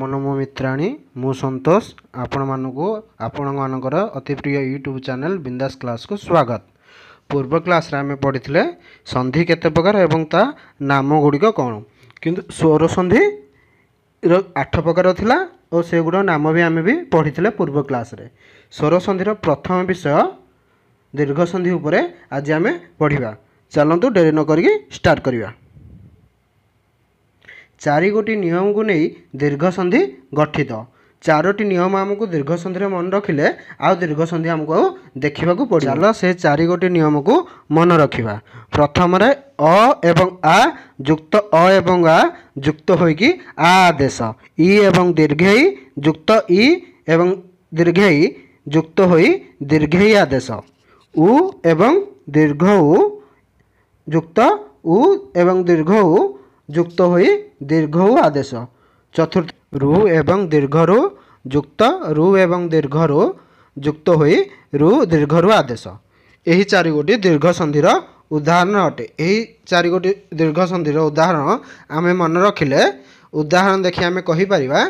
ନମୋ ନମୋ ମିତ୍ରାଣୀ ମୁଁ ସନ୍ତୋଷ ଆପଣମାନଙ୍କୁ ଆପଣମାନଙ୍କର ଅତି ପ୍ରିୟ ୟୁଟ୍ୟୁବ୍ ଚ୍ୟାନେଲ୍ ବିନ୍ଦାସ କ୍ଲାସ୍କୁ ସ୍ୱାଗତ ପୂର୍ବ କ୍ଲାସ୍ରେ ଆମେ ପଢ଼ିଥିଲେ ସନ୍ଧି କେତେ ପ୍ରକାର ଏବଂ ତା ନାମ ଗୁଡ଼ିକ କ'ଣ କିନ୍ତୁ ସ୍ୱର ସନ୍ଧିର ଆଠ ପ୍ରକାର ଥିଲା ଓ ସେଗୁଡ଼ିକ ନାମ ବି ଆମେ ବି ପଢ଼ିଥିଲେ ପୂର୍ବ କ୍ଲାସ୍ରେ ସ୍ୱର ସନ୍ଧିର ପ୍ରଥମ ବିଷୟ ଦୀର୍ଘ ସନ୍ଧି ଉପରେ ଆଜି ଆମେ ପଢ଼ିବା ଚାଲନ୍ତୁ ଡେରି ନ କରିକି ଷ୍ଟାର୍ଟ କରିବା ଚାରିଗୋଟି ନିୟମକୁ ନେଇ ଦୀର୍ଘ ସନ୍ଧି ଗଠିତ ଚାରୋଟି ନିୟମ ଆମକୁ ଦୀର୍ଘ ସନ୍ଧିରେ ମନେ ରଖିଲେ ଆଉ ଦୀର୍ଘ ସନ୍ଧି ଆମକୁ ଆଉ ଦେଖିବାକୁ ପଡ଼ିବ ଚାଲ ସେ ଚାରିଗୋଟି ନିୟମକୁ ମନେ ରଖିବା ପ୍ରଥମରେ ଅ ଏବଂ ଆ ଯୁକ୍ତ ଅ ଏବଂ ଆ ଯୁକ୍ତ ହୋଇକି ଆ ଆଦେଶ ଇ ଏବଂ ଦୀର୍ଘେଇ ଯୁକ୍ତ ଇ ଏବଂ ଦୀର୍ଘେଇ ଯୁକ୍ତ ହୋଇ ଦୀର୍ଘେଇ ଆଦେଶ ଉ ଏବଂ ଦୀର୍ଘ ଉ ଯୁକ୍ତ উ ଏବଂ ଦୀର୍ଘ ଉ যুক্ত ହୋଇ ଦୀର୍ଘ ଉ ଆଦେଶ ଚତୁର୍ଥ ରୁ ଏବଂ ଦୀର୍ଘରୁ ଯୁକ୍ତ ରୁ ଏବଂ ଦୀର୍ଘରୁ ଯୁକ୍ତ ହୋଇ ରୁ ଦୀର୍ଘରୁ ଆଦେଶ ଏହି ଚାରିଗୋଟି ଦୀର୍ଘ ସନ୍ଧିର ଉଦାହରଣ ଅଟେ ଏହି ଚାରିଗୋଟି ଦୀର୍ଘ ସନ୍ଧିର ଉଦାହରଣ ଆମେ ମନେ ରଖିଲେ ଉଦାହରଣ ଦେଖି ଆମେ କହିପାରିବା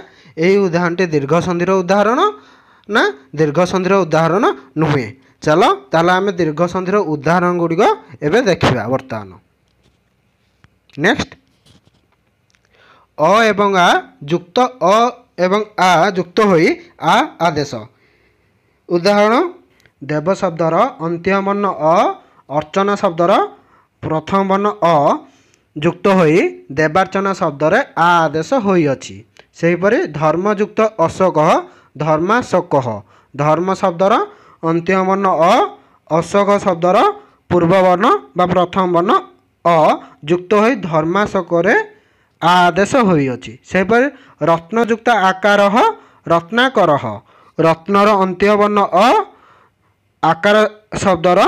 ଏହି ଉଦାହରଣଟି ଦୀର୍ଘ ସନ୍ଧିର ଉଦାହରଣ ନା ଦୀର୍ଘ ସନ୍ଧିର ଉଦାହରଣ ନୁହେଁ ଚାଲ ତାହେଲେ ଆମେ ଦୀର୍ଘ ସନ୍ଧିର ଉଦାହରଣ ଗୁଡ଼ିକ ଏବେ ଦେଖିବା ବର୍ତ୍ତମାନ ନେକ୍ସଟ ଅ ଏବଂ ଆ ଯୁକ୍ତ ଅ ଏବଂ ଆ ଯୁକ୍ତ ହୋଇ ଆ ଆଦେଶ ଉଦାହରଣ ଦେବ ଶବ୍ଦର ଅନ୍ତ୍ୟ ବର୍ଣ୍ଣ ଅ ଅର୍ଚ୍ଚନା ଶବ୍ଦର ପ୍ରଥମ ବର୍ଣ୍ଣ ଅ ଯୁକ୍ତ ହୋଇ ଦେବାର୍ଚ୍ଚନା ଶବ୍ଦରେ ଆ ଆଦେଶ ହୋଇଅଛି ସେହିପରି ଧର୍ମଯୁକ୍ତ ଅଶୋକ ଧର୍ମାଶୋକ ଧର୍ମ ଶବ୍ଦର ଅନ୍ତ୍ୟ ବର୍ଣ୍ଣ ଅ ଅଶୋକ ଶବ୍ଦର ପୂର୍ବବର୍ଣ୍ଣ ବା ପ୍ରଥମ ବର୍ଣ୍ଣ ଅ ଯୁକ୍ତ ହୋଇ ଧର୍ମାଶୋକରେ ଆଦେଶ ହୋଇଅଛି ସେହିପରି ରତ୍ନଯୁକ୍ତ ଆକାର ରତ୍ନାକର ରତ୍ନର ଅନ୍ତ୍ୟ ବର୍ଣ୍ଣ ଅ ଆକାର ଶବ୍ଦର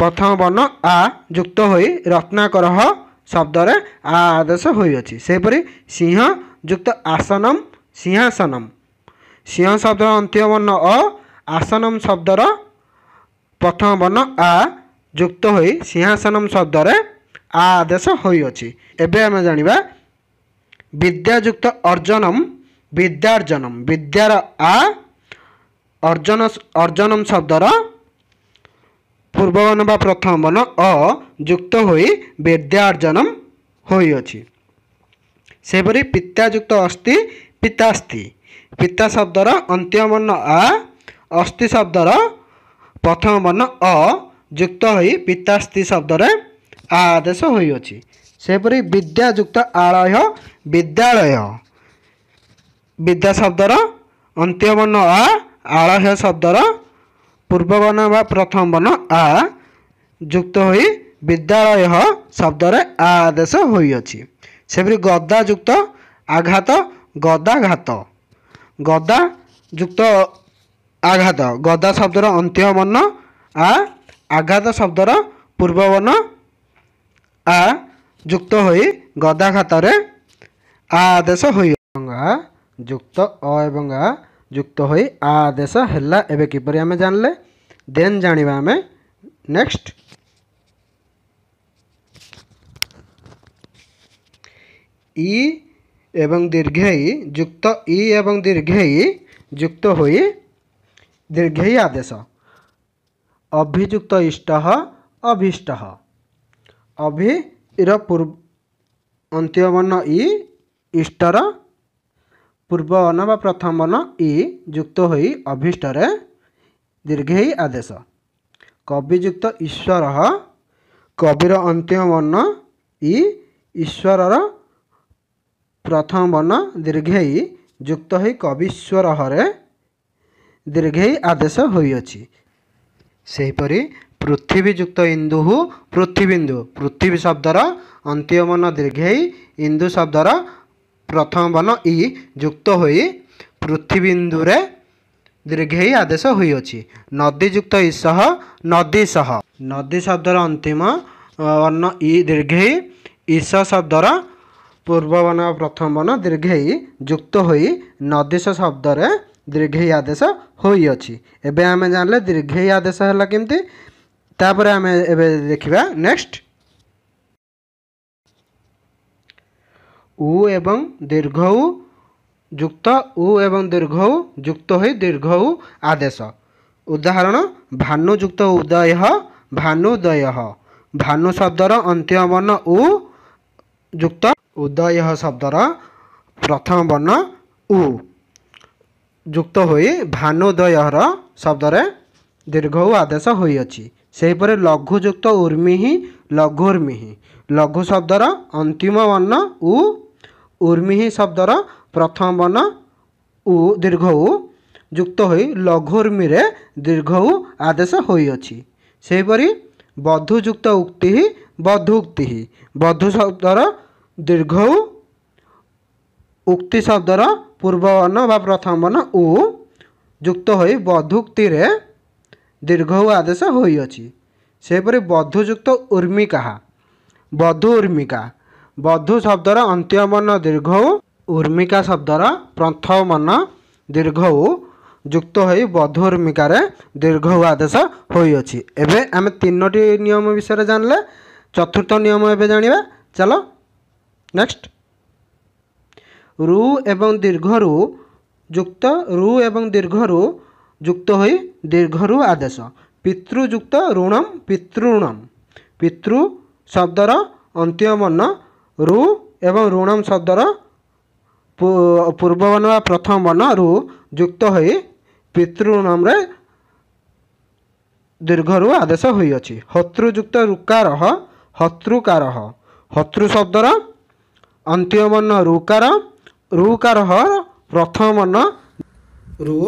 ପ୍ରଥମ ବର୍ଣ୍ଣ ଆ ଯୁକ୍ତ ହୋଇ ରତ୍ନାକର ଶବ୍ଦରେ ଆ ଆଦେଶ ହୋଇଅଛି ସେହିପରି ସିଂହ ଯୁକ୍ତ ଆସନମ ସିଂହାସନମ ସିଂହ ଶବ୍ଦର ଅନ୍ତ୍ୟ ବର୍ଣ୍ଣ ଅ ଆସନମ ଶବ୍ଦର ପ୍ରଥମ ବର୍ଣ୍ଣ ଆ ଯୁକ୍ତ ହୋଇ ସିଂହାସନମ ଶବ୍ଦରେ ଆ ଆଦେଶ ହୋଇଅଛି ଏବେ ଆମେ ଜାଣିବା ବିଦ୍ୟାଯୁକ୍ତ ଅର୍ଜନମ୍ ବିଦ୍ୟାର୍ଜନମ୍ ବିଦ୍ୟାର ଆ ଅର୍ଜନ ଅର୍ଜନମ୍ ଶବ୍ଦର ପୂର୍ବବନ ବା ପ୍ରଥମ ବନ ଅ ଯୁକ୍ତ ହୋଇ ବିଦ୍ୟାର୍ଜନମ୍ ହୋଇଅଛି ସେହିପରି ପିତାଯୁକ୍ତ ଅସ୍ଥି ପିତାସ୍ଥି ପିତା ଶବ୍ଦର ଅନ୍ତିମ ବର୍ଣ୍ଣ ଆ ଅସ୍ଥି ଶବ୍ଦର ପ୍ରଥମ ବର୍ଣ୍ଣ ଅ ଯୁକ୍ତ ହୋଇ ପିତାସ୍ଥି ଶବ୍ଦରେ ଆଦେଶ ହୋଇଅଛି ସେହିପରି ବିଦ୍ୟାଯୁକ୍ତ ଆଳୟ ବିଦ୍ୟାଳୟ ବିଦ୍ୟା ଶବ୍ଦର ଅନ୍ତ୍ୟ ବର୍ଣ୍ଣ ଆ ଆଳୟ ଶବ୍ଦର ପୂର୍ବ ବର୍ଣ୍ଣ ବା ପ୍ରଥମ ବର୍ଣ୍ଣ ଆ ଯୁକ୍ତ ହୋଇ ବିଦ୍ୟାଳୟ ଶବ୍ଦରେ ଆଦେଶ ହୋଇଅଛି ସେପରି ଗଦାଯୁକ୍ତ ଆଘାତ ଗଦାଘାତ ଗଦାଯୁକ୍ତ ଆଘାତ ଗଦା ଶବ୍ଦର ଅନ୍ତ୍ୟ ବର୍ଣ୍ଣ ଆ ଆଘାତ ଶବ୍ଦର ପୂର୍ବ आ युक्त हो गदा खात आदेश हो युक्त अंगा युक्त हो आदेश है किपर आम जानले दे जानवा आम नेक्स्ट इ एवं दीर्घेय युक्त इ एवं दीर्घेय युक्त हो दीर्घेय आदेश अभिजुक्त इष्ट अभीष्ट ଅଭିର ପୂର୍ବ ଅନ୍ତ୍ୟ ବର୍ଣ୍ଣ ଇ ଇଷ୍ଟର ପୂର୍ବ ବର୍ଣ୍ଣ ବା ପ୍ରଥମ ବର୍ଣ୍ଣ ଇ ଯୁକ୍ତ ହୋଇ ଅଭିଷ୍ଟରେ ଦୀର୍ଘେଇ ଆଦେଶ କବିଯୁକ୍ତ ଈଶ୍ୱର କବିର ଅନ୍ତ୍ୟ ବର୍ଣ୍ଣ ଇ ଈଶ୍ୱରର ପ୍ରଥମ ବର୍ଣ୍ଣ ଦୀର୍ଘେଇ ଯୁକ୍ତ ହୋଇ କବିଶ୍ୱରହରେ ଦୀର୍ଘେଇ ଆଦେଶ ହୋଇଅଛି ସେହିପରି ପୃଥିବୀଯୁକ୍ତ ଇନ୍ଦୁ ହୁ ପୃଥିବିନ୍ଦୁ ପୃଥିବୀ ଶବ୍ଦର ଅନ୍ତ୍ୟମନ ଦୀର୍ଘେଇ ଇନ୍ଦୁ ଶବ୍ଦର ପ୍ରଥମ ବନ ଇ ଯୁକ୍ତ ହୋଇ ପୃଥିବିନ୍ଦୁରେ ଦୀର୍ଘେଇ ଆଦେଶ ହୋଇଅଛି ନଦୀଯୁକ୍ତ ଇ ସହ ନଦୀ ସହ ନଦୀ ଶବ୍ଦର ଅନ୍ତିମ ବର୍ଣ୍ଣ ଇ ଦୀର୍ଘେଇ ଇଶ ଶବ୍ଦର ପୂର୍ବ ବର୍ଣ୍ଣ ପ୍ରଥମ ବର୍ଣ୍ଣ ଦୀର୍ଘେଇ ଯୁକ୍ତ ହୋଇ ନଦୀ ଶବ୍ଦରେ ଦୀର୍ଘେଇ ଆଦେଶ ହୋଇଅଛି ଏବେ ଆମେ ଜାଣିଲେ ଦୀର୍ଘେଇ ଆଦେଶ ହେଲା କେମିତି ତାପରେ ଆମେ ଏବେ ଦେଖିବା ନେକ୍ସଟ ଉ ଏବଂ ଦୀର୍ଘ ଉ ଯୁକ୍ତ ଉ ଏବଂ ଦୀର୍ଘ ଉ ଯୁକ୍ତ ହୋଇ ଦୀର୍ଘ ଉ ଆଦେଶ ଉଦାହରଣ ଭାନୁ ଯୁକ୍ତ ଉଦୟ ଭାନୁଦୟ ଭାନୁ ଶବ୍ଦର ଅନ୍ତିମ ବର୍ଣ୍ଣ ଉ ଯୁକ୍ତ ଉଦୟ ଶବ୍ଦର ପ୍ରଥମ ବର୍ଣ୍ଣ ଉ ଯୁକ୍ତ ହୋଇ ଭାନୁଦୟର ଶବ୍ଦରେ ଦୀର୍ଘ ଉ ଆଦେଶ ହୋଇଅଛି ସେହିପରି ଲଘୁଯୁକ୍ତ ଉର୍ମିହିଁ ଲଘୁର୍ମିହିଁ ଲଘୁ ଶବ୍ଦର ଅନ୍ତିମ ବର୍ଣ୍ଣ ଉ ଉର୍ମିହିଁ ଶବ୍ଦର ପ୍ରଥମ ବର୍ଣ୍ଣ ଉ ଦୀର୍ଘ ଉ ଯୁକ୍ତ ହୋଇ ଲଘୁର୍ମିରେ ଦୀର୍ଘ ଉ ଆଦେଶ ହୋଇଅଛି ସେହିପରି ବଧୁଯୁକ୍ତ ଉକ୍ତି ବଧୁ ଉକ୍ତି ବଧୁ ଶବ୍ଦର ଦୀର୍ଘ ଉ ଉକ୍ତି ଶବ୍ଦର ପୂର୍ବ ବର୍ଣ୍ଣ ବା ପ୍ରଥମ ବର୍ଣ୍ଣ ଉ ଯୁକ୍ତ ହୋଇ ବଧୁକ୍ତିରେ ଦୀର୍ଘଉ ଆଦେଶ ହୋଇଅଛି ସେହିପରି ବଧୁଯୁକ୍ତ ଉର୍ମିକାହା ବଧୁ ଉର୍ମିକା ବଧୁ ଶବ୍ଦର ଅନ୍ତ୍ୟ ବର୍ଣ୍ଣ ଦୀର୍ଘଉ ଉର୍ମିକା ଶବ୍ଦର ପ୍ରଥମ ବର୍ଣ୍ଣ ଦୀର୍ଘଉ ଯୁକ୍ତ ହୋଇ ବଧୁ ଉର୍ମିକାରେ ଦୀର୍ଘଉ ଆଦେଶ ହୋଇଅଛି ଏବେ ଆମେ ତିନୋଟି ନିୟମ ବିଷୟରେ ଜାଣିଲେ ଚତୁର୍ଥ ନିୟମ ଏବେ ଜାଣିବା ଚାଲ ନେକ୍ସଟ ରୁ ଏବଂ ଦୀର୍ଘରୁ ଯୁକ୍ତ ରୁ ଏବଂ ଦୀର୍ଘରୁ ଯୁକ୍ତ ହୋଇ ଦୀର୍ଘରୁ ଆଦେଶ ପିତୃଯୁକ୍ତ ଋଣମ୍ ପିତୃଣମ୍ ପିତୃ ଶବ୍ଦର ଅନ୍ତିୟବର୍ଣ୍ଣ ରୁ ଏବଂ ଋଣମ୍ ଶବ୍ଦର ପୂର୍ବ ବର୍ଣ୍ଣ ବା ପ୍ରଥମ ବର୍ଣ୍ଣ ରୁ ଯୁକ୍ତ ହୋଇ ପିତୃଣମ୍ରେ ଦୀର୍ଘରୁ ଆଦେଶ ହୋଇଅଛି ହତୃଯୁକ୍ତ ରୁକାରହ ହତୃକାରହ ହତୃ ଶବ୍ଦର ଅନ୍ତିୟ ବର୍ଣ୍ଣ ରୁକାର ରୁକାରହ ପ୍ରଥମ ବର୍ଣ୍ଣ ରୁ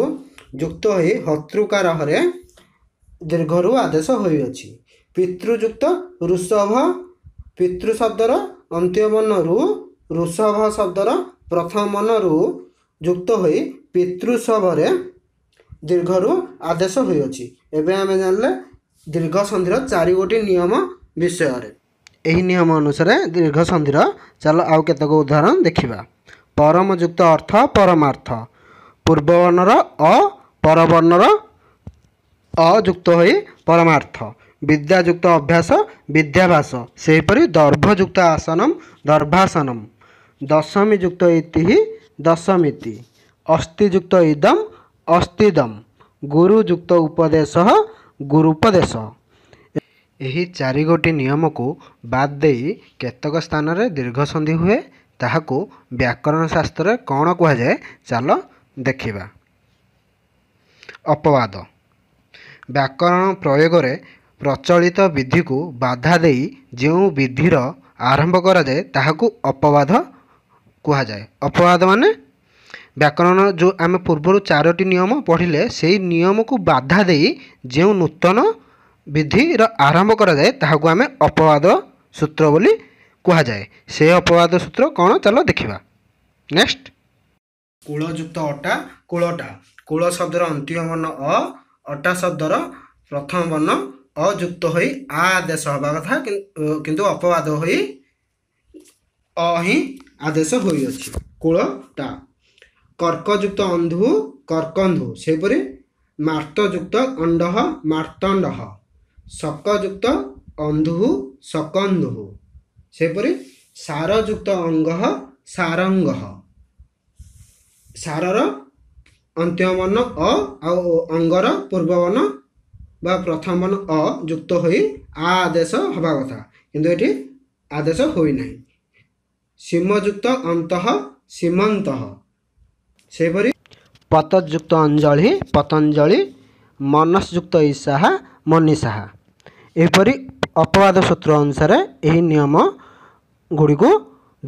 ଯୁକ୍ତ ହୋଇ ହର୍ତ୍ତୃକାରହରେ ଦୀର୍ଘରୁ ଆଦେଶ ହୋଇଅଛି ପିତୃଯୁକ୍ତ ଋଷଭ ପିତୃ ଶବ୍ଦର ଅନ୍ତ୍ୟ ବର୍ଣ୍ଣରୁ ଋଷଭ ଶବ୍ଦର ପ୍ରଥମ ବର୍ଣ୍ଣରୁ ଯୁକ୍ତ ହୋଇ ପିତୃଷଭରେ ଦୀର୍ଘରୁ ଆଦେଶ ହୋଇଅଛି ଏବେ ଆମେ ଜାଣିଲେ ଦୀର୍ଘ ସନ୍ଧିର ଚାରି ଗୋଟି ନିୟମ ବିଷୟରେ ଏହି ନିୟମ ଅନୁସାରେ ଦୀର୍ଘ ସନ୍ଧିର ଚାଲ ଆଉ କେତେକ ଉଦାହରଣ ଦେଖିବା ପରମଯୁକ୍ତ ଅର୍ଥ ପରମାର୍ଥ ପୂର୍ବବର୍ଣ୍ଣର ଅ ପରବର୍ଣ୍ଣର ଅଯୁକ୍ତ ହୋଇ ପରମାର୍ଥ ବିଦ୍ୟାଯୁକ୍ତ ଅଭ୍ୟାସ ବିଦ୍ୟାଭାସ ସେହିପରି ଦର୍ଭଯୁକ୍ତ ଆସନମ ଦର୍ଭାସନମ ଦଶମୀଯୁକ୍ତ ଇତିହି ଦଶମୀତି ଅସ୍ଥିଯୁକ୍ତ ଇଦମ୍ ଅସ୍ଥିଦମ୍ ଗୁରୁଯୁକ୍ତ ଉପଦେଶ ଗୁରୁପଦେଶ ଏହି ଚାରିଗୋଟି ନିୟମକୁ ବାଦ ଦେଇ କେତେକ ସ୍ଥାନରେ ଦୀର୍ଘସନ୍ଧି ହୁଏ ତାହାକୁ ବ୍ୟାକରଣ ଶାସ୍ତ୍ରରେ କ'ଣ କୁହାଯାଏ ଚାଲ ଦେଖିବା ଅପବାଦ ବ୍ୟାକରଣ ପ୍ରୟୋଗରେ ପ୍ରଚଳିତ ବିଧିକୁ ବାଧା ଦେଇ ଯେଉଁ ବିଧିର ଆରମ୍ଭ କରାଯାଏ ତାହାକୁ ଅପବାଦ କୁହାଯାଏ ଅପବାଦ ମାନେ ବ୍ୟାକରଣ ଯେଉଁ ଆମେ ପୂର୍ବରୁ ଚାରୋଟି ନିୟମ ପଢ଼ିଲେ ସେହି ନିୟମକୁ ବାଧା ଦେଇ ଯେଉଁ ନୂତନ ବିଧିର ଆରମ୍ଭ କରାଯାଏ ତାହାକୁ ଆମେ ଅପବାଦ ସୂତ୍ର ବୋଲି କୁହାଯାଏ ସେ ଅପବାଦ ସୂତ୍ର କ'ଣ ଚାଲ ଦେଖିବା ନେକ୍ସଟ କୂଳଯୁକ୍ତ ଅଟା କୂଳଟା କୁଳ ଶବ୍ଦର ଅନ୍ତିମ ବର୍ଣ୍ଣ ଅ ଅଟା ଶବ୍ଦର ପ୍ରଥମ ବର୍ଣ୍ଣ ଅଯୁକ୍ତ ହୋଇ ଆ ଆଦେଶ ହେବା କଥା କିନ୍ତୁ ଅପବାଦ ହୋଇ ଅ ହିଁ ଆଦେଶ ହୋଇଅଛି କୁଳଟା କର୍କଯୁକ୍ତ ଅନ୍ଧୁ କର୍କନ୍ଧୁ ସେହିପରି ମାର୍ତ୍ତଯୁକ୍ତ ଅଣ୍ଡହ ମାର୍ତ୍ତଣ୍ଡହ ଶକଯୁକ୍ତ ଅନ୍ଧୁ ଶକନ୍ଧୁ ସେହିପରି ସାରଯୁକ୍ତ ଅଙ୍ଗ ସାରଙ୍ଗ ସାରର ଅନ୍ତ୍ୟମନ ଅ ଆଉ ଅଙ୍ଗର ପୂର୍ବମନ ବା ପ୍ରଥମନ ଅ ଯୁକ୍ତ ହୋଇ ଆଦେଶ ହେବା କଥା କିନ୍ତୁ ଏଠି ଆଦେଶ ହୋଇନାହିଁ ସୀମଯୁକ୍ତ ଅନ୍ତ ସୀମନ୍ତ ସେହିପରି ପତଯୁକ୍ତ ଅଞ୍ଜଳି ପତଞ୍ଜଳି ମନସଯୁକ୍ତ ଇଶାହା ମନିଷାହା ଏହିପରି ଅପବାଦ ସୂତ୍ର ଅନୁସାରେ ଏହି ନିୟମ ଗୁଡ଼ିକୁ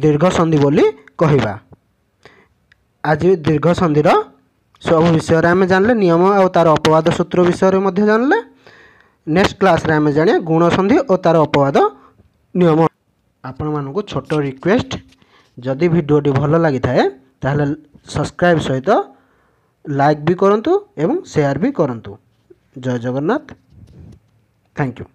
ଦୀର୍ଘସନ୍ଧି ବୋଲି କହିବା ଆଜି ଦୀର୍ଘସନ୍ଧିର ସବୁ ବିଷୟରେ ଆମେ ଜାଣିଲେ ନିୟମ ଆଉ ତା'ର ଅପବାଦ ସୂତ୍ର ବିଷୟରେ ମଧ୍ୟ ଜାଣିଲେ ନେକ୍ସଟ କ୍ଲାସ୍ରେ ଆମେ ଜାଣିବା ଗୁଣସନ୍ଧି ଓ ତା'ର ଅପବାଦ ନିୟମ ଆପଣମାନଙ୍କୁ ଛୋଟ ରିକ୍ୱେଷ୍ଟ ଯଦି ଭିଡ଼ିଓଟି ଭଲ ଲାଗିଥାଏ ତାହେଲେ ସବସ୍କ୍ରାଇବ୍ ସହିତ ଲାଇକ୍ ବି କରନ୍ତୁ ଏବଂ ସେୟାର ବି କରନ୍ତୁ ଜୟ ଜଗନ୍ନାଥ ଥ୍ୟାଙ୍କ ୟୁ